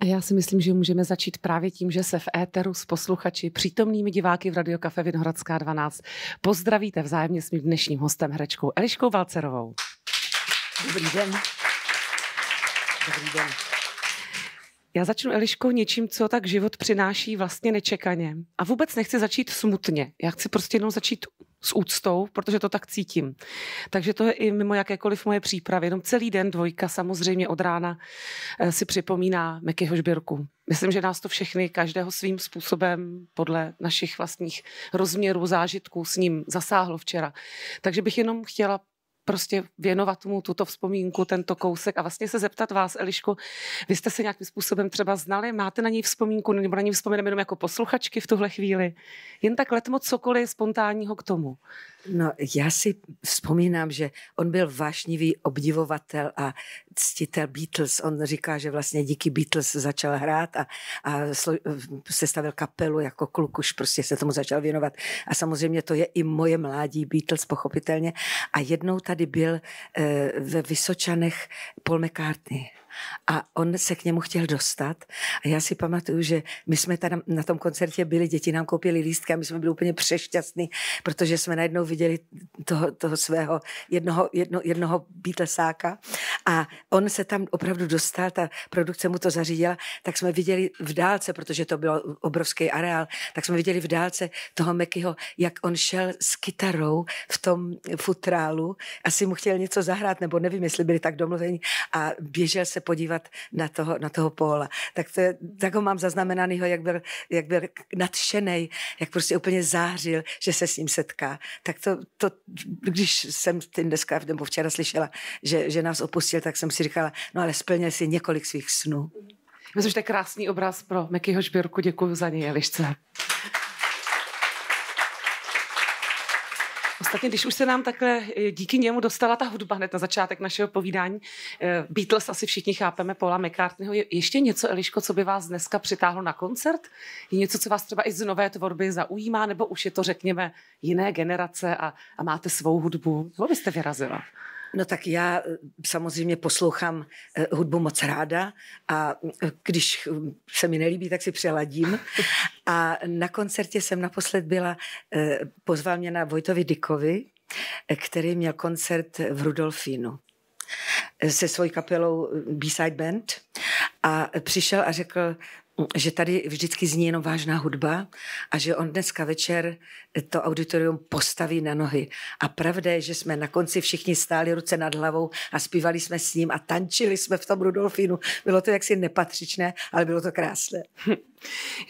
A já si myslím, že můžeme začít právě tím, že se v éteru s posluchači, přítomnými diváky v Radio Cafe Vinohradská 12 pozdravíte vzájemně s mým dnešním hostem, herečkou Eliškou Valcerovou. Dobrý den. Dobrý den. Já začnu, eliškou něčím, co tak život přináší vlastně nečekaně. A vůbec nechci začít smutně. Já chci prostě jenom začít s úctou, protože to tak cítím. Takže to je i mimo jakékoliv moje přípravy. Jenom celý den dvojka samozřejmě od rána eh, si připomíná Mekyho žbírku. Myslím, že nás to všechny každého svým způsobem podle našich vlastních rozměrů, zážitků s ním zasáhlo včera. Takže bych jenom chtěla prostě věnovat mu tuto vzpomínku, tento kousek a vlastně se zeptat vás, Eliško, vy jste se nějakým způsobem třeba znali, máte na něj vzpomínku nebo na něj vzpomínáme jenom jako posluchačky v tuhle chvíli? Jen tak letmo cokoliv spontánního k tomu. No, já si vzpomínám, že on byl vášnivý obdivovatel a ctitel Beatles. On říká, že vlastně díky Beatles začal hrát a, a sestavil kapelu jako kluk, už prostě se tomu začal věnovat. A samozřejmě to je i moje mládí Beatles, pochopitelně. A jednou tady byl e, ve Vysočanech Paul McCartney a on se k němu chtěl dostat. A já si pamatuju, že my jsme tam na tom koncertě byli, děti nám koupili lístky a my jsme byli úplně přešťastní, protože jsme najednou viděli toho, toho svého jednoho, jedno, jednoho Beatlesáka a on se tam opravdu dostal, ta produkce mu to zařídila, tak jsme viděli v dálce, protože to byl obrovský areál, tak jsme viděli v dálce toho Mekyho, jak on šel s kytarou v tom futrálu, asi mu chtěl něco zahrát, nebo nevím, jestli byli tak domluveni a běžel se po podívat na toho, na toho Póla. Tak, to tak ho mám zaznamenanýho, jak byl, jak byl nadšený, jak prostě úplně zářil, že se s ním setká. Tak to, to když jsem ten dneska nebo včera slyšela, že, že nás opustil, tak jsem si říkala, no ale splnil si několik svých snů. Myslím, že to je krásný obraz pro Mekyho žbírku. Děkuji za něj, Elišce. Ostatně, když už se nám takhle eh, díky němu dostala ta hudba hned na začátek našeho povídání, eh, Beatles asi všichni chápeme, Paula McCartneyho. Je ještě něco, Eliško, co by vás dneska přitáhlo na koncert? Je něco, co vás třeba i z nové tvorby zaujímá, nebo už je to, řekněme, jiné generace a, a máte svou hudbu? Co byste vyrazila? No tak já eh, samozřejmě poslouchám eh, hudbu moc ráda a eh, když se mi nelíbí, tak si přeladím. A na koncertě jsem naposled byla, pozval mě na Vojtovi Dikovi, který měl koncert v Rudolfínu se svojí kapelou B-Side Band a přišel a řekl, že tady vždycky zní jenom vážná hudba a že on dneska večer to auditorium postaví na nohy. A pravda je, že jsme na konci všichni stáli ruce nad hlavou a zpívali jsme s ním a tančili jsme v tom Rudolfínu. Bylo to jaksi nepatřičné, ale bylo to krásné.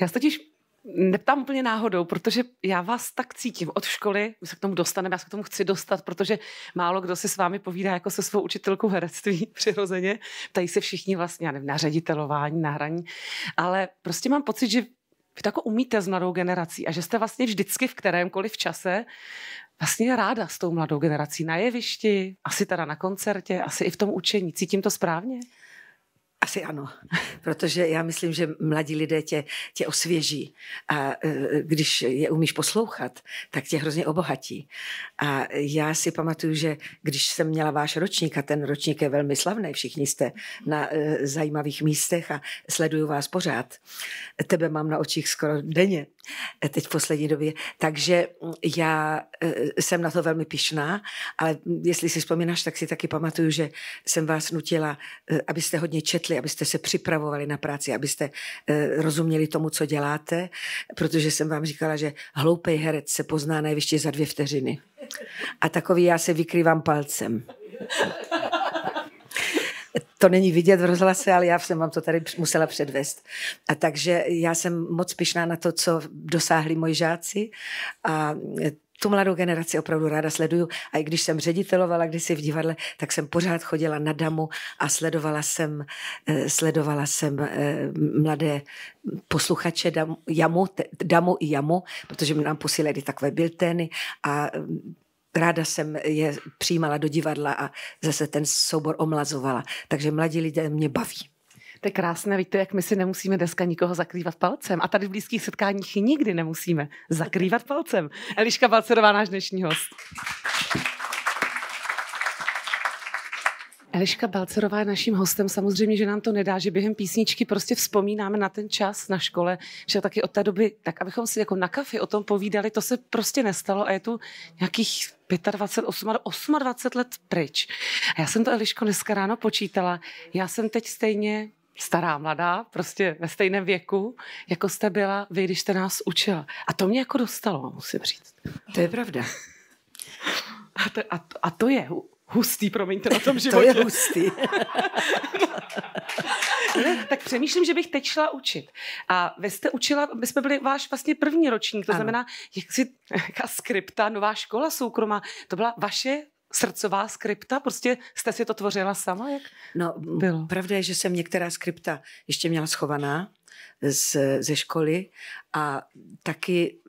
Já se totiž Neptám úplně náhodou, protože já vás tak cítím od školy, my se k tomu dostaneme, já se k tomu chci dostat, protože málo kdo se s vámi povídá jako se svou učitelkou herectví přirozeně. Tady se všichni vlastně, já nevím, na ředitelování, na hraní, ale prostě mám pocit, že vy to umíte s mladou generací a že jste vlastně vždycky v kterémkoliv čase vlastně ráda s tou mladou generací na jevišti, asi teda na koncertě, asi i v tom učení. Cítím to správně? Asi ano, protože já myslím, že mladí lidé tě, tě osvěží a e, když je umíš poslouchat, tak tě hrozně obohatí. A já si pamatuju, že když jsem měla váš ročník, a ten ročník je velmi slavný, všichni jste na e, zajímavých místech a sleduju vás pořád. Tebe mám na očích skoro denně, e, teď v poslední době. Takže já jsem na to velmi pišná, ale jestli si vzpomínáš, tak si taky pamatuju, že jsem vás nutila, abyste hodně četli četli, abyste se připravovali na práci, abyste eh, rozuměli tomu, co děláte, protože jsem vám říkala, že hloupý herec se pozná nejvyště za dvě vteřiny. A takový já se vykrývám palcem. To není vidět v rozhlase, ale já jsem vám to tady musela předvést. A takže já jsem moc pišná na to, co dosáhli moji žáci a tu mladou generaci opravdu ráda sleduju. A i když jsem ředitelovala kdysi v divadle, tak jsem pořád chodila na damu a sledovala jsem, eh, sledovala jsem eh, mladé posluchače damu, jamu, damu i jamu, protože nám posílali takové biltény a mm, ráda jsem je přijímala do divadla a zase ten soubor omlazovala. Takže mladí lidé mě baví. To je krásné, víte, jak my si nemusíme dneska nikoho zakrývat palcem. A tady v blízkých setkáních nikdy nemusíme zakrývat palcem. Eliška Balcerová, náš dnešní host. Eliška Balcerová je naším hostem. Samozřejmě, že nám to nedá, že během písničky prostě vzpomínáme na ten čas na škole, že taky od té doby, tak abychom si jako na kafi o tom povídali, to se prostě nestalo a je tu nějakých 25, 28, 28 let pryč. A já jsem to, Eliško, dneska ráno počítala. Já jsem teď stejně stará, mladá, prostě ve stejném věku, jako jste byla vy, když jste nás učila. A to mě jako dostalo, musím říct. To je pravda. A to, a to, a to je hustý, promiňte, na tom životě. to je hustý. ne, tak přemýšlím, že bych teď šla učit. A vy jste učila, my jsme byli váš vlastně první ročník, to ano. znamená, jak si, jaká skripta, nová škola soukromá, to byla vaše srdcová skripta? Prostě jste si to tvořila sama? Jak no, bylo? pravda je, že jsem některá skripta ještě měla schovaná z, ze školy a taky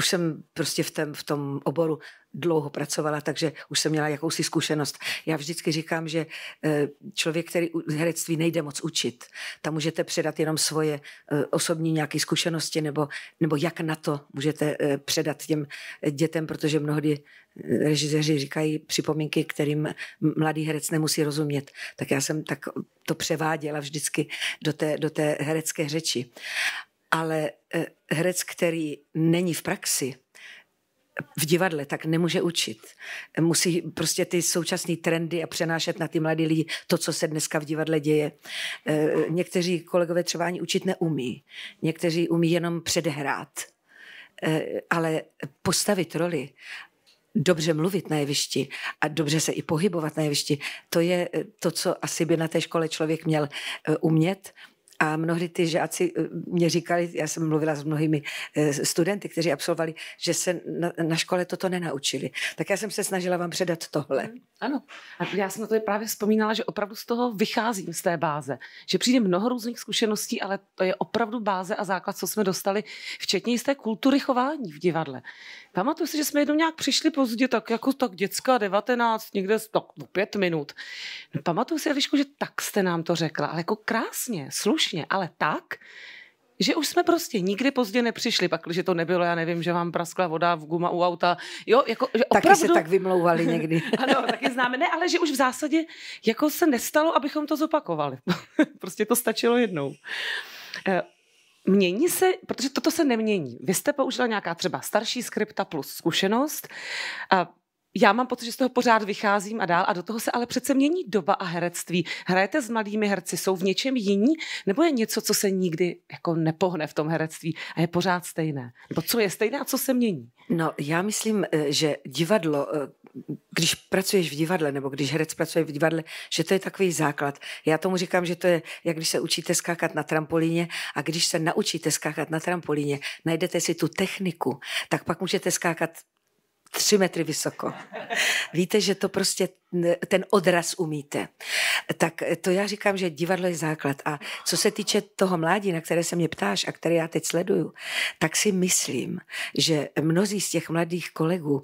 už jsem prostě v, tém, v tom oboru dlouho pracovala, takže už jsem měla jakousi zkušenost. Já vždycky říkám, že eh, člověk, který herectví nejde moc učit, tam můžete předat jenom svoje eh, osobní nějaké zkušenosti nebo, nebo jak na to můžete eh, předat těm dětem, protože mnohdy režiséři říkají připomínky, kterým mladý herec nemusí rozumět. Tak já jsem tak to převáděla vždycky do té, do té herecké řeči ale eh, herec, který není v praxi, v divadle, tak nemůže učit. Musí prostě ty současné trendy a přenášet na ty mladé lidi to, co se dneska v divadle děje. Eh, někteří kolegové třeba ani učit neumí. Někteří umí jenom předehrát. Eh, ale postavit roli dobře mluvit na jevišti a dobře se i pohybovat na jevišti, to je to, co asi by na té škole člověk měl umět a mnohdy ty žáci eh, mě říkali, já jsem mluvila s mnohými eh, studenty, kteří absolvovali, že se na, na škole toto nenaučili. Tak já jsem se snažila vám předat tohle. Mm, ano, a já jsem na to právě vzpomínala, že opravdu z toho vycházím, z té báze, že přijde mnoho různých zkušeností, ale to je opravdu báze a základ, co jsme dostali, včetně z té kultury chování v divadle. Pamatuju si, že jsme jednou nějak přišli pozdě, tak jako tak dětská 19, někde tak, no, pět minut. No, pamatuju si, Eliško, že tak jste nám to řekla, ale jako krásně, slušně slušně, ale tak, že už jsme prostě nikdy pozdě nepřišli, pak, že to nebylo, já nevím, že vám praskla voda v guma u auta. Jo, jako, že opravdu... Taky se tak vymlouvali někdy. ano, taky známe. Ne, ale že už v zásadě jako se nestalo, abychom to zopakovali. prostě to stačilo jednou. Eh, mění se, protože toto se nemění. Vy jste použila nějaká třeba starší skripta plus zkušenost a já mám pocit, že z toho pořád vycházím a dál a do toho se ale přece mění doba a herectví. Hrajete s mladými herci, jsou v něčem jiní nebo je něco, co se nikdy jako nepohne v tom herectví a je pořád stejné? Nebo co je stejné a co se mění? No já myslím, eh, že divadlo, eh, když pracuješ v divadle nebo když herec pracuje v divadle, že to je takový základ. Já tomu říkám, že to je, jak když se učíte skákat na trampolíně a když se naučíte skákat na trampolíně, najdete si tu techniku, tak pak můžete skákat tři metry vysoko. Víte, že to prostě ten odraz umíte. Tak to já říkám, že divadlo je základ. A co se týče toho mládí, na které se mě ptáš a které já teď sleduju, tak si myslím, že mnozí z těch mladých kolegů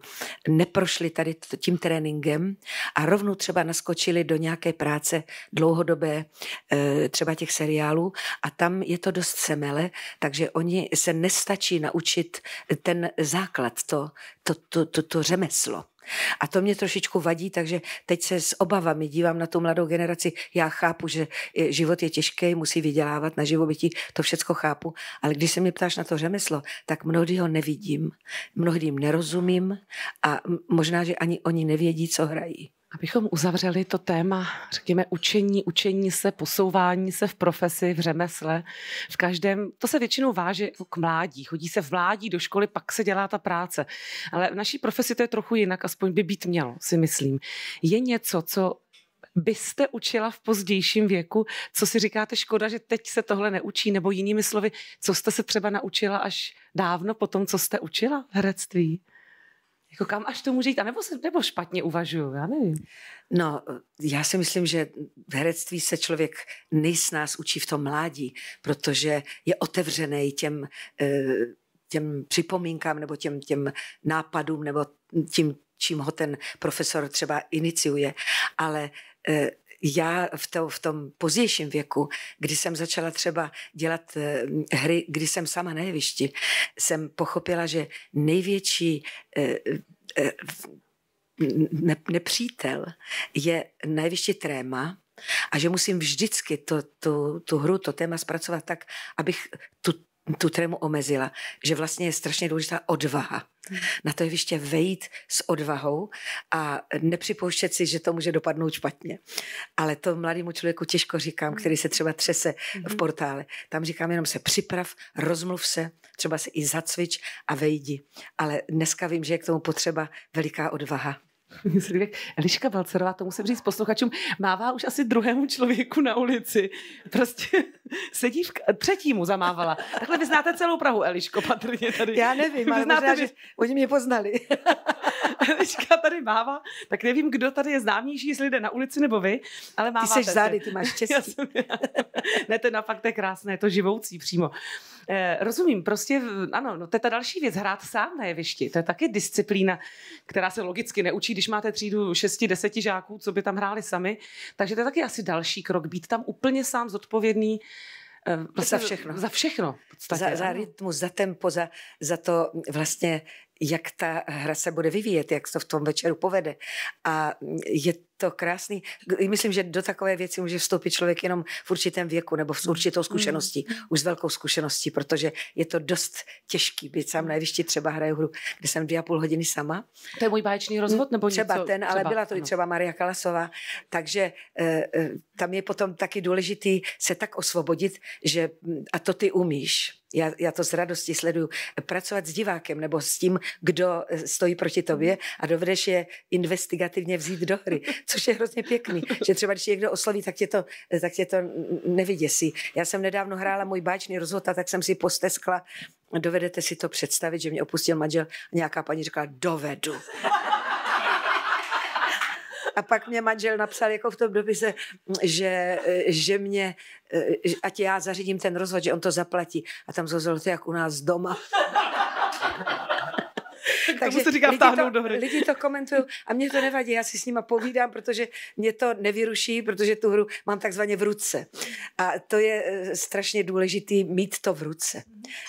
neprošli tady tím tréninkem a rovnou třeba naskočili do nějaké práce dlouhodobé, e, třeba těch seriálů a tam je to dost semele, takže oni se nestačí naučit ten základ, to, to, to, to, to řemeslo. A to mě trošičku vadí, takže teď se s obavami dívám na tu mladou generaci. Já chápu, že život je těžký, musí vydělávat na živobytí, to všechno chápu, ale když se mě ptáš na to řemeslo, tak mnohdy ho nevidím, mnohdy jim nerozumím a možná, že ani oni nevědí, co hrají. Abychom uzavřeli to téma, řekněme, učení, učení se, posouvání se v profesi, v řemesle, v každém, to se většinou váže k mládí. Chodí se v mládí do školy, pak se dělá ta práce. Ale v naší profesi to je trochu jinak, aspoň by být mělo, si myslím. Je něco, co byste učila v pozdějším věku, co si říkáte škoda, že teď se tohle neučí, nebo jinými slovy, co jste se třeba naučila až dávno po tom, co jste učila v herectví? Jako kam až to může jít? A nebo, se, nebo špatně uvažuju? Já nevím. No, já si myslím, že v herectví se člověk nejsnáz učí v tom mládí, protože je otevřený těm, eh, těm připomínkám nebo těm, těm nápadům nebo tím, čím ho ten profesor třeba iniciuje. Ale eh, já v, to, v tom pozdějším věku, kdy jsem začala třeba dělat eh, hry, kdy jsem sama na jevišti, jsem pochopila, že největší eh, eh, nepřítel je na jevišti tréma, a že musím vždycky to, tu, tu hru, to téma zpracovat tak, abych tu tu trému omezila, že vlastně je strašně důležitá odvaha. Na to je jeviště vejít s odvahou a nepřipouštět si, že to může dopadnout špatně. Ale to mladému člověku těžko říkám, mhm. který se třeba třese v mhm. portále. Tam říkám jenom se připrav, rozmluv se, třeba se i zacvič a vejdi. Ale dneska vím, že je k tomu potřeba veliká odvaha. Eliška Balcerová, to musím říct posluchačům, mává už asi druhému člověku na ulici. Prostě sedí v k- třetímu zamávala. Takhle vy znáte celou Prahu, Eliško, patrně tady. Já nevím, ale znáte, možná, že... že oni mě poznali. teďka tady mává, tak nevím, kdo tady je známější, jestli jde na ulici nebo vy, ale máváte. Ty seš zády, ty máš štěstí. jsem, ne, to je na fakt je krásné, je to živoucí přímo. Eh, rozumím, prostě ano, no to je ta další věc, hrát sám na jevišti, to je taky disciplína, která se logicky neučí, když máte třídu šesti, deseti žáků, co by tam hráli sami, takže to je taky asi další krok, být tam úplně sám zodpovědný, Vlastně za prostě všechno. Za všechno. za, za rytmus, za tempo, za, za to vlastně jak ta hra se bude vyvíjet, jak se to v tom večeru povede. A je to krásný. Myslím, že do takové věci může vstoupit člověk jenom v určitém věku nebo s mm, určitou mm, zkušeností, mm. už s velkou zkušeností, protože je to dost těžký být sám na jevišti, třeba hraju hru, kde jsem dvě a půl hodiny sama. To je můj báječný rozvod mm, nebo Třeba něco, ten, ale byla to ano. i třeba Maria Kalasová, takže e, tam je potom taky důležitý se tak osvobodit, že a to ty umíš. Já, já to s radostí sleduju. Pracovat s divákem nebo s tím, kdo eh, stojí proti tobě a dovedeš je investigativně vzít do hry což je hrozně pěkný, že třeba když někdo osloví, tak tě to, tak tě to nevyděsí. Já jsem nedávno hrála můj báčný rozhod a tak jsem si posteskla, dovedete si to představit, že mě opustil manžel a nějaká paní řekla, dovedu. A pak mě manžel napsal jako v tom dopise, že, že mě, ať já zařídím ten rozhod, že on to zaplatí. A tam zhozol to jak u nás doma. Takže se říká lidi to, do hry. lidi to komentují a mě to nevadí, já si s nima povídám, protože mě to nevyruší, protože tu hru mám takzvaně v ruce. A to je eh, strašně důležitý mít to v ruce.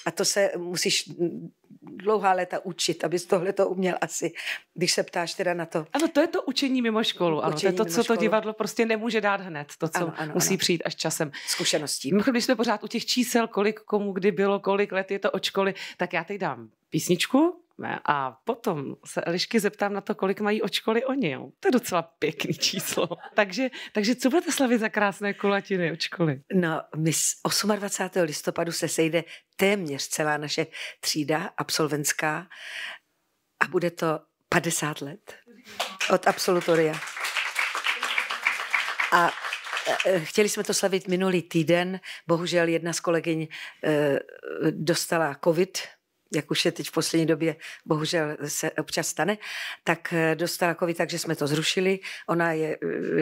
A to se musíš dlouhá léta učit, abys tohle to uměl asi, když se ptáš teda na to. Ano, to je to učení mimo školu. Ano, učení to je to, co školu. to divadlo prostě nemůže dát hned, to, co ano, ano, musí ano. přijít až časem. Zkušeností. Mimochodem, když jsme pořád u těch čísel, kolik komu kdy bylo, kolik let je to od školy, tak já teď dám písničku a potom se Elišky zeptám na to, kolik mají od školy oni. Jo. To je docela pěkný číslo. takže, takže co budete slavit za krásné kulatiny od školy? No, my 28. listopadu se sejde téměř celá naše třída absolventská a bude to 50 let od absolutoria. A e, e, Chtěli jsme to slavit minulý týden, bohužel jedna z kolegyň e, dostala covid jak už je teď v poslední době bohužel se občas stane, tak eh, dostala covid, takže jsme to zrušili. Ona je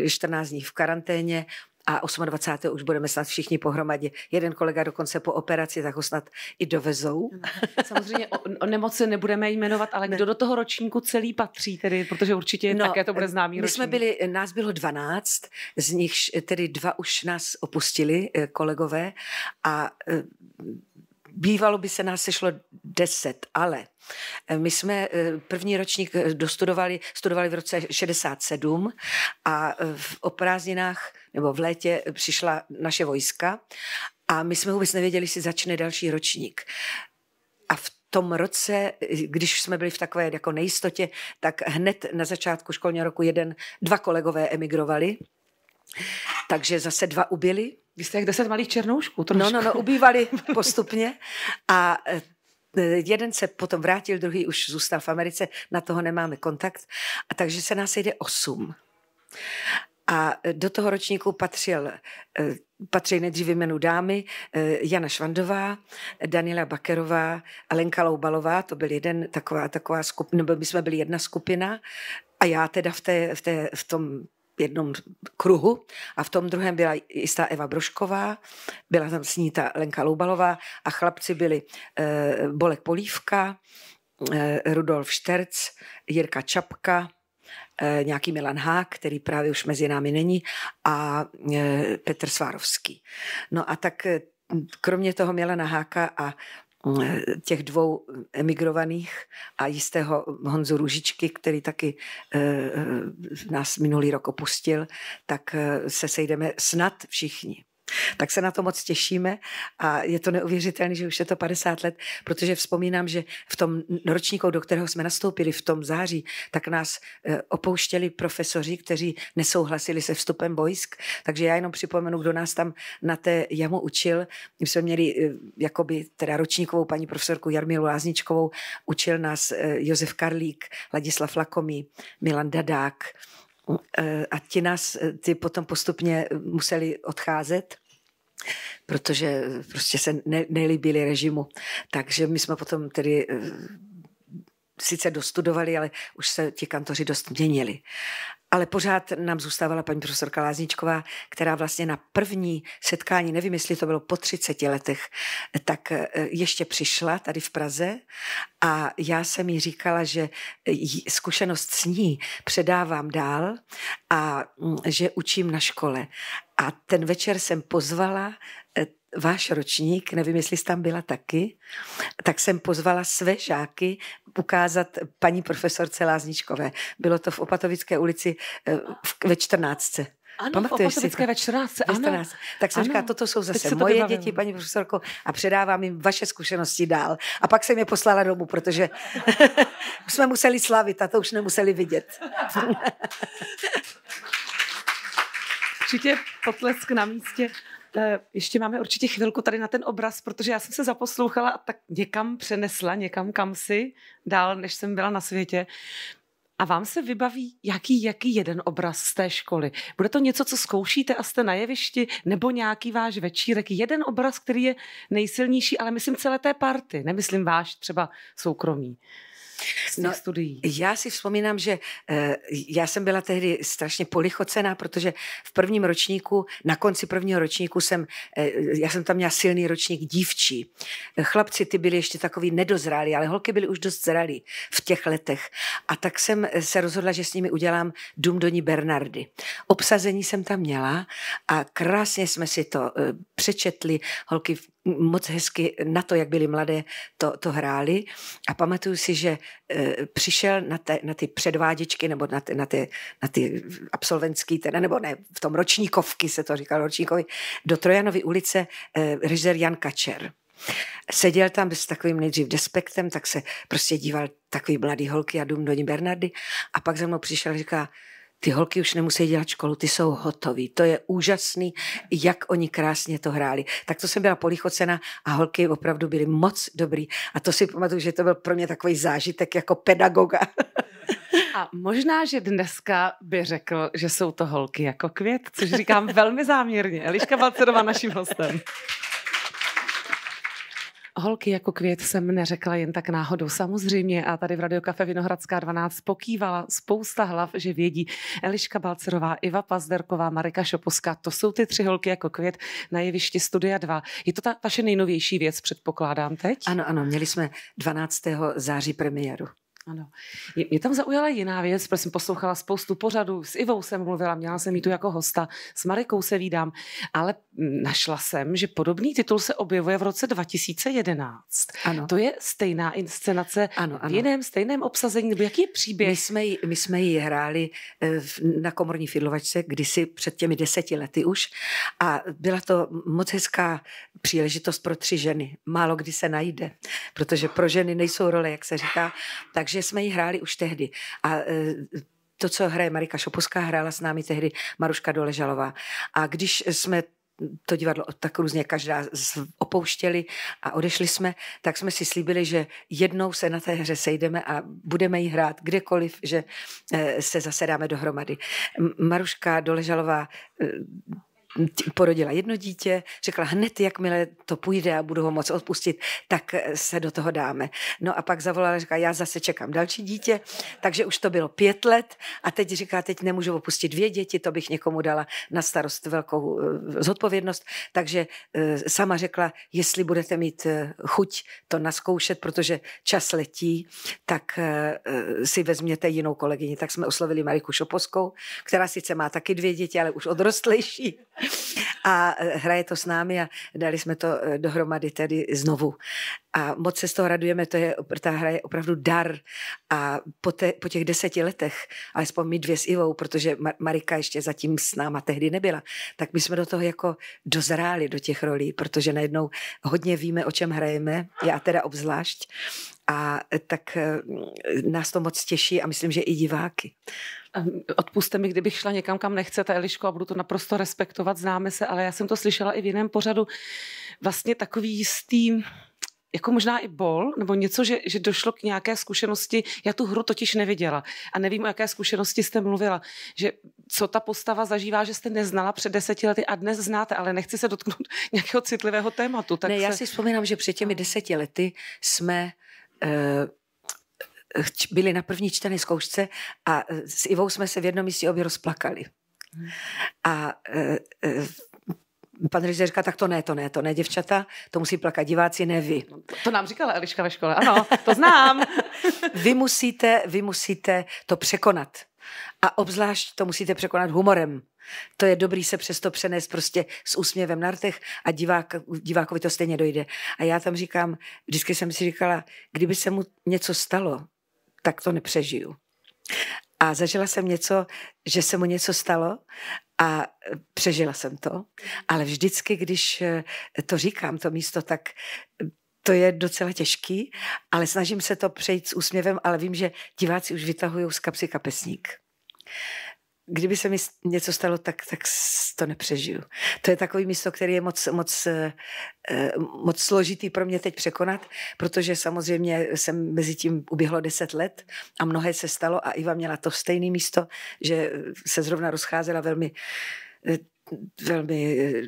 14 eh, dní v karanténě, a 28. už budeme snad všichni pohromadě. Jeden kolega dokonce po operaci, tak ho snad i dovezou. No, samozřejmě o, o nemoci nebudeme jmenovat, ale ne. kdo do toho ročníku celý patří, tedy, protože určitě no, také to bude známý my ročník. jsme byli, eh, nás bylo 12, z nich tedy dva už nás opustili kolegové a Bývalo by se nás sešlo deset, ale eh, my jsme eh, první ročník eh, dostudovali, studovali v roce 67 a v prázdninách nebo v létě přišla naše vojska a my jsme vůbec nevěděli, jestli začne další ročník. A v tom roce, když jsme byli v takové jako nejistotě, tak hned na začátku školního roku jeden, dva kolegové emigrovali takže zase dva ubyli. Vy jste jak deset malých černoušků. Trošku. No, no, no, ubývali postupně. A e, jeden se potom vrátil, druhý už zůstal v Americe, na toho nemáme kontakt. A takže se nás jde osm. A e, do toho ročníku patřil, e, patří nejdřív jmenu dámy, Jana Švandová, Daniela Bakerová, Alenka Loubalová, to byl jeden taková, taková skupina, nebo my jsme byli jedna skupina, a já teda v, té, v, té, v tom jednom kruhu a v tom druhém byla jistá Eva Brošková, byla tam s ní ta Lenka Loubalová a chlapci byli eh, Bolek Polívka, eh, Rudolf Šterc, Jirka Čapka, eh, nějaký Milan Hák, který právě už mezi námi není, a eh, Petr Svárovský. No a tak eh, kromě toho Milana Háka a Mm. Eh, těch dvou emigrovaných a jistého Honzu Ružičky, který taky eh, eh, nás minulý rok opustil, tak se sejdeme snad všichni tak se na to moc těšíme a je to neuvěřitelné, že už je to 50 let, protože vzpomínám, že v tom ročníku, do kterého jsme nastoupili v tom září, tak nás eh, opouštěli profesoři, kteří nesouhlasili se vstupem vojsk, takže já jenom připomenu, kdo nás tam na té jamu učil. My jsme měli eh, jakoby teda ročníkovou paní profesorku Jarmilu Lázničkovou, učil nás eh, Josef Karlík, Ladislav Lakomí, Milan Dadák, a ti nás, ty potom postupně museli odcházet protože eh, prostě se ne, nelíbili režimu. Takže my jsme potom tedy eh, sice dostudovali, ale už se ti kantoři dost měnili. Ale pořád nám zůstávala paní profesorka Lázničková, která vlastně na první setkání, nevím, jestli to bylo po 30 letech, tak eh, ještě přišla tady v Praze a já jsem jí říkala, že zkušenost s ní předávám dál a mm, že učím na škole. A ten večer jsem pozvala eh, váš ročník, nevím, jestli jsi tam byla taky, tak jsem pozvala své žáky ukázat paní profesorce Lázničkové. Bylo to v Opatovické ulici eh, ve 14. Ano, Pamatuješ v Opatovické ve 14, ano. 14. Tak jsem ano. říkala, toto jsou zase to moje děti, paní profesorko, a předávám jim vaše zkušenosti dál. A pak jsem je poslala domů, protože jsme museli slavit a to už nemuseli vidět. Určitě potlesk na místě. Eh, ještě máme určitě chvilku tady na ten obraz, protože já jsem se zaposlouchala a tak někam přenesla, někam kam si, dál, než jsem byla na světě. A vám se vybaví jaký, jaký jeden obraz z té školy? Bude to něco, co zkoušíte a jste na jevišti, nebo nějaký váš večírek? Jeden obraz, který je nejsilnější, ale myslím celé té party, nemyslím váš třeba soukromý no, studií? Já si vzpomínám, že e, já jsem byla tehdy strašně polichocená, protože v prvním ročníku, na konci prvního ročníku jsem, e, já jsem tam měla silný ročník dívčí. Chlapci ty byli ještě takový nedozrálí, ale holky byly už dost zralí v těch letech. A tak jsem eh, se rozhodla, že s nimi udělám Dům Doni Bernardy. Obsazení jsem tam měla a krásně jsme si to e, přečetli. Holky moc hezky na to, jak byli mladé, to, to hráli. A pamatuju si, že e, přišel na, te, na ty předváděčky nebo na, te, na, ty, na ty absolventský, teda, nebo ne, v tom ročníkovky se to říkalo, ročníkovi, do Trojanovy ulice e, režisér Jan Kačer. Seděl tam s takovým nejdřív despektem, tak se prostě díval takový mladý holky a dům do ní Bernardy a pak za mnou přišel a říkal ty holky už nemusí dělat školu, ty jsou hotový. To je úžasný, jak oni krásně to hráli. Tak to jsem byla polichocena a holky opravdu byly moc dobrý. A to si pamatuju, že to byl pro mě takový zážitek jako pedagoga. A možná, že dneska by řekl, že jsou to holky jako květ, což říkám velmi záměrně. Eliška Balcerová naším hostem. Holky jako květ jsem neřekla jen tak náhodou. Samozřejmě a tady v Radiokafe Vinohradská 12 pokývala spousta hlav, že vědí Eliška Balcerová, Iva Pazderková, Marika Šoposka. To jsou ty tři holky jako květ na jevišti Studia 2. Je to ta vaše nejnovější věc, předpokládám teď? Ano, ano, měli jsme 12. září premiéru. Ano. Je, mě tam zaujala jiná věc, protože jsem poslouchala spoustu pořadů, s Ivou jsem mluvila, měla jsem jí tu jako hosta, s Marikou se vídám, ale mm, našla jsem, že podobný titul se objevuje v roce 2011. Ano. To je stejná inscenace ano, ano. v jiném, stejném obsazení, nebo jaký je příběh? My jsme, ji, my jsme ji hráli eh, na komorní fidlovačce kdysi před těmi deseti lety už a byla to moc hezká příležitost pro tři ženy. Málo kdy se najde, protože pro ženy nejsou role, jak se říká, takže takže jsme ji hráli už tehdy. A e, to, co hraje Marika Šopuská, hrála s námi tehdy Maruška Doležalová. A když jsme to divadlo tak různě každá opouštěli a odešli jsme, tak jsme si slíbili, že jednou se na té hře sejdeme a budeme ji hrát kdekoliv, že e, se zasedáme dohromady. Maruška Doležalová e, porodila jedno dítě, řekla hned, jakmile to půjde a budu ho moc odpustit, tak eh, se do toho dáme. No a pak zavolala, říká, já zase čekám další dítě, takže už to bylo pět let a teď říká, teď nemůžu opustit dvě děti, to bych někomu dala na starost velkou eh, zodpovědnost, takže eh, sama řekla, jestli budete mít chuť to naskoušet, protože čas letí, tak si vezměte jinou kolegyni. Tak jsme oslovili Mariku Šoposkou, která sice má taky dvě děti, ale už odrostlejší. A eh, hraje to s námi a dali jsme to eh, dohromady tedy znovu a moc se z toho radujeme, to je, ta hra je opravdu dar a po, te, po těch deseti letech, alespoň my dvě s Ivou, protože Marika ještě zatím s náma tehdy nebyla, tak my jsme do toho jako dozráli do těch rolí, protože najednou hodně víme, o čem hrajeme, já teda obzvlášť a tak eh, nás to moc těší a myslím, že i diváky. Odpuste mi, kdybych šla někam, kam nechcete, Eliško, a budu to naprosto respektovat, známe se, ale já jsem to slyšela i v jiném pořadu. Vlastně takový jistý jako možná i bol, nebo něco, že, že došlo k nějaké zkušenosti. Já tu hru totiž neviděla a nevím, o jaké zkušenosti jste mluvila. Že co ta postava zažívá, že jste neznala před deseti lety a dnes znáte, ale nechci se dotknout nějakého citlivého tématu. Tak ne, se... já si vzpomínám, že před těmi no. deseti lety jsme uh, byli na první čtené zkoušce a s Ivou jsme se v jednom místě obě rozplakali. Hmm. A eh, eh, pan režisér říká, tak to ne, to ne, to ne, děvčata, to musí plakat diváci, ne vy. To nám říkala Eliška ve škole, ano, to znám. vy, musíte, vy musíte to překonat. A obzvlášť to musíte překonat humorem. To je dobrý se přesto přenést prostě s úsměvem na rtech a divák, divákovi to stejně dojde. A já tam říkám, vždycky jsem si říkala, kdyby se mu něco stalo, tak to nepřežiju. A zažila jsem něco, že se mu něco stalo a e, přežila jsem to. Mhm. Ale vždycky, když e, to říkám, to místo, tak e, to je docela těžký, ale snažím se to přejít s úsměvem, ale vím, že diváci už vytahují z kapsy kapesník kdyby se mi něco stalo, tak, tak to nepřežiju. To je takový místo, který je moc, moc, eh, moc složitý pro mě teď překonat, protože samozřejmě jsem mezi tím uběhlo deset let a mnohé se stalo a Iva měla to stejné místo, že se zrovna rozcházela velmi eh, velmi eh,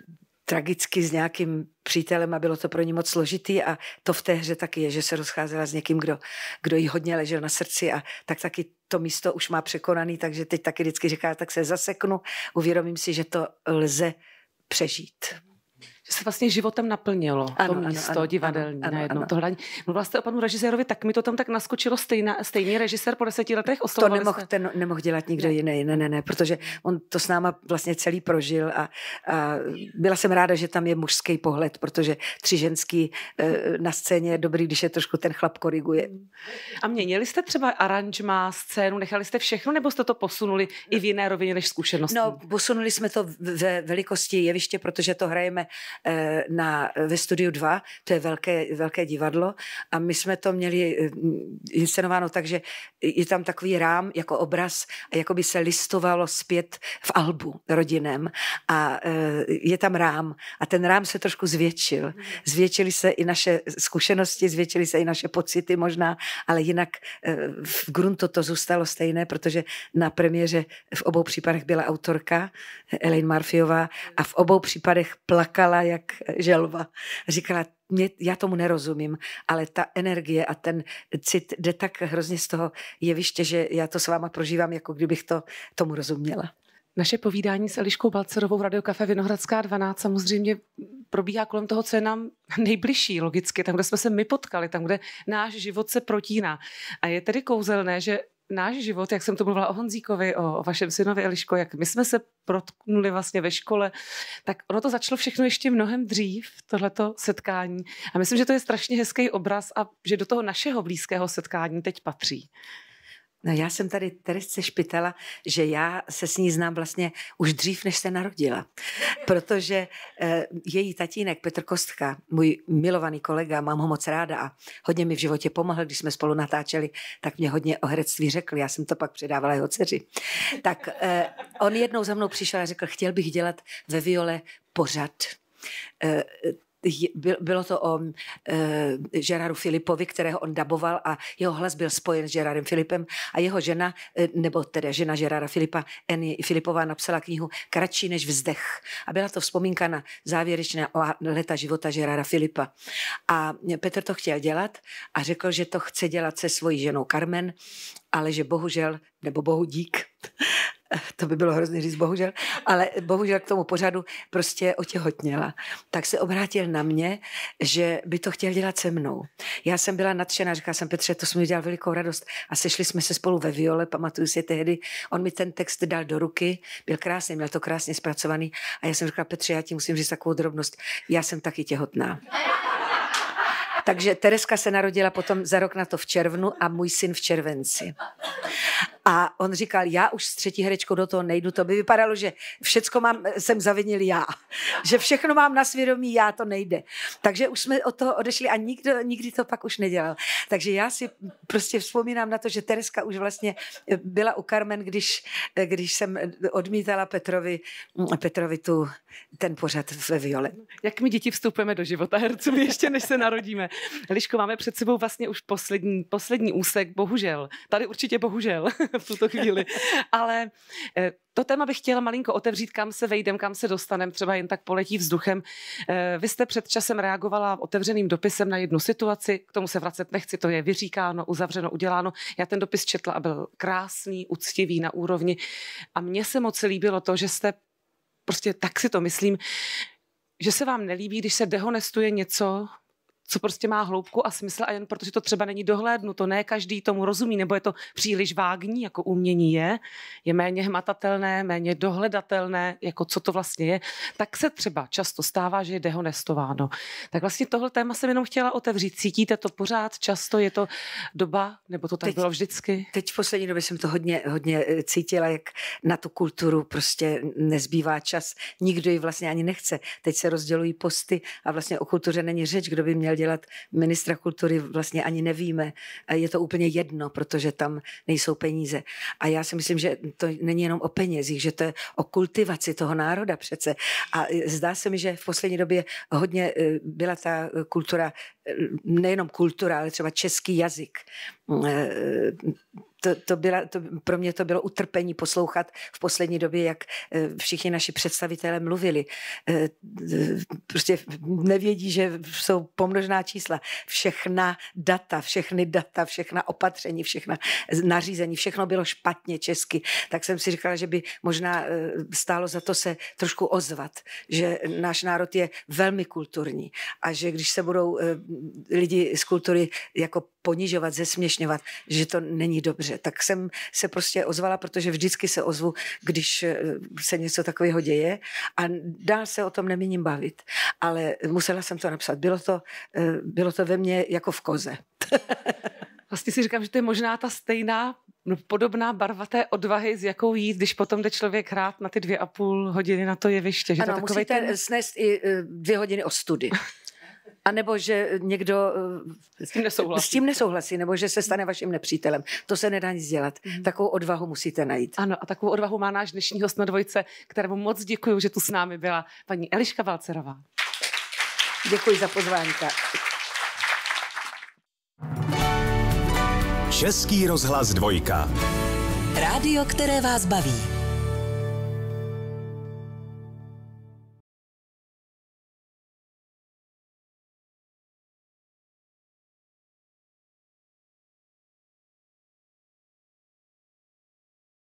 tragicky s nějakým přítelem a bylo to pro ní moc složitý a to v té hře taky je, že se rozcházela s někým, kdo, kdo jí hodně ležel na srdci a tak taky to místo už má překonaný, takže teď taky vždycky říká, tak se zaseknu, uvědomím si, že to lze přežít že se vlastně životem naplnilo ano, to místo ano, ano, divadelní ano, najednou. Ano. Tohle. Mluvila jste o panu režisérovi, tak mi to tam tak naskočilo stejná, stejný režisér po deseti letech. To nemohl, ten, nemohl dělat nikdo jiný, ne, ne, ne, protože on to s náma vlastně celý prožil a, a byla jsem ráda, že tam je mužský pohled, protože tři ženský e, na scéně je dobrý, když je trošku ten chlap koriguje. A měnili jste třeba aranžma, scénu, nechali jste všechno, nebo jste to posunuli i v jiné rovině než zkušenosti? No, posunuli jsme to ve velikosti jeviště, protože to hrajeme Eh, na, ve Studiu 2, to je velké, velké divadlo a my jsme to měli eh, inscenováno tak, že je tam takový rám jako obraz a jako by se listovalo zpět v albu rodinem a eh, je tam rám a ten rám se trošku zvětšil. Mhm. Zvětšily se i naše zkušenosti, zvětšily se i naše pocity možná, ale jinak v gruntu to zůstalo stejné, protože na premiéře v obou případech byla autorka Elaine Marfiová mhm. a v obou případech plakala jak želva. Říkala, mě, já tomu nerozumím, ale ta energie a ten cit jde tak hrozně z toho jeviště, že já to s váma prožívám, jako kdybych to tomu rozuměla. Naše povídání s Eliškou Balcerovou v Café Vinohradská 12 samozřejmě probíhá kolem toho, co je nám nejbližší logicky, tam, kde jsme se my potkali, tam, kde náš život se protíná. A je tedy kouzelné, že náš život, jak jsem to mluvila o Honzíkovi, o, o vašem synovi Eliško, jak my jsme se protknuli vlastně ve škole, tak ono to začalo všechno ještě mnohem dřív, tohleto setkání. A myslím, že to je strašně hezký obraz a že do toho našeho blízkého setkání teď patří. No já jsem tady Teresce špitala, že já se s ní znám vlastně už dřív, než se narodila. Protože eh, její tatínek Petr Kostka, můj milovaný kolega, mám ho moc ráda a hodně mi v životě pomohl, když jsme spolu natáčeli, tak mě hodně o herectví řekl. Já jsem to pak předávala jeho dceři. Tak eh, on jednou za mnou přišel a řekl, chtěl bych dělat ve Viole pořad eh, bylo to o e, Gerardu Filipovi, kterého on daboval a jeho hlas byl spojen s Gerardem Filipem a jeho žena, e, nebo teda žena Gerarda Filipa, Annie Filipová, napsala knihu Kratší než vzdech. A byla to vzpomínka na závěrečné leta života Gerarda Filipa. A Petr to chtěl dělat a řekl, že to chce dělat se svojí ženou Carmen, ale že bohužel, nebo bohu dík, to by bylo hrozný říct, bohužel, ale bohužel k tomu pořadu prostě otěhotněla. Tak se obrátil na mě, že by to chtěl dělat se mnou. Já jsem byla nadšená, říkala jsem Petře, to jsme mi velikou radost a sešli jsme se spolu ve Viole, pamatuju si tehdy, on mi ten text dal do ruky, byl krásný, měl to krásně zpracovaný a já jsem říkala, Petře, já ti musím říct takovou drobnost, já jsem taky těhotná. Takže Tereska se narodila potom za rok na to v červnu a můj syn v červenci. A on říkal, já už s třetí herečkou do toho nejdu, to by vypadalo, že všecko mám, jsem zavinil já. Že všechno mám na svědomí, já to nejde. Takže už jsme od toho odešli a nikdo, nikdy to pak už nedělal. Takže já si prostě vzpomínám na to, že Tereska už vlastně byla u Carmen, když, když jsem odmítala Petrovi, Petrovi tu, ten pořad ve Viole. Jak my děti vstupujeme do života herců ještě než se narodíme. Liško, máme před sebou vlastně už poslední, poslední úsek, bohužel. Tady určitě bohužel v tuto chvíli. Ale eh, to téma bych chtěla malinko otevřít, kam se vejdem, kam se dostanem, třeba jen tak poletí vzduchem. Eh, vy jste před časem reagovala otevřeným dopisem na jednu situaci, k tomu se vracet nechci, to je vyříkáno, uzavřeno, uděláno. Já ten dopis četla a byl krásný, uctivý na úrovni. A mně se moc líbilo to, že jste, prostě tak si to myslím, že se vám nelíbí, když se dehonestuje něco, co prostě má hloubku a smysl a jen protože to třeba není dohlédnu, to ne každý tomu rozumí, nebo je to příliš vágní, jako umění je, je méně hmatatelné, méně dohledatelné, jako co to vlastně je, tak se třeba často stává, že je dehonestováno. Tak vlastně tohle téma jsem jenom chtěla otevřít. Cítíte to pořád často? Je to doba, nebo to tak teď, bylo vždycky? Teď v poslední době jsem to hodně, hodně e, cítila, jak na tu kulturu prostě nezbývá čas. Nikdo ji vlastně ani nechce. Teď se rozdělují posty a vlastně o kultuře není řeč, kdo by měl dělat ministra kultury, vlastně ani nevíme. Je to úplně jedno, protože tam nejsou peníze. A já si myslím, že to není jenom o penězích, že to je o kultivaci toho národa přece. A e, zdá se mi, že v poslední době hodně e, byla ta e, kultura, nejenom kultura, ale třeba český jazyk to, to, byla, to pro mě to bylo utrpení poslouchat v poslední době, jak eh, všichni naši představitelé mluvili. Eh, eh, prostě nevědí, že jsou pomnožná čísla. Všechna data, všechny data, všechna opatření, všechna nařízení, všechno bylo špatně česky. Tak jsem si říkala, že by možná stálo za to se trošku ozvat, že náš národ je velmi kulturní a že když se budou lidi z kultury jako ponižovat, zesměšňovat, že to není dobře. Tak jsem se prostě ozvala, protože vždycky se ozvu, když eh, se něco takového děje a dál se o tom neměním bavit. Ale musela jsem to napsat. Bylo to, eh, bylo to ve mně jako v koze. Vlastně si říkám, že to je možná ta stejná no, podobná barva té odvahy, s jakou jít, když potom jde člověk hrát na ty dvě a půl hodiny na to jeviště. Že ano, to musíte ten... snést i eh, dvě hodiny ostudy. A nebo že někdo eh, s tím, nesouhlasí. s tím nesouhlasí, nebo že se stane vaším nepřítelem. To se nedá nic dělat. Mm. Takovou odvahu musíte najít. Ano, a takovou odvahu má náš dnešní host na dvojce, kterému moc děkuji, že tu s námi byla paní Eliška Valcerová. Děkuji za pozvání. Český rozhlas dvojka. Rádio, které vás baví.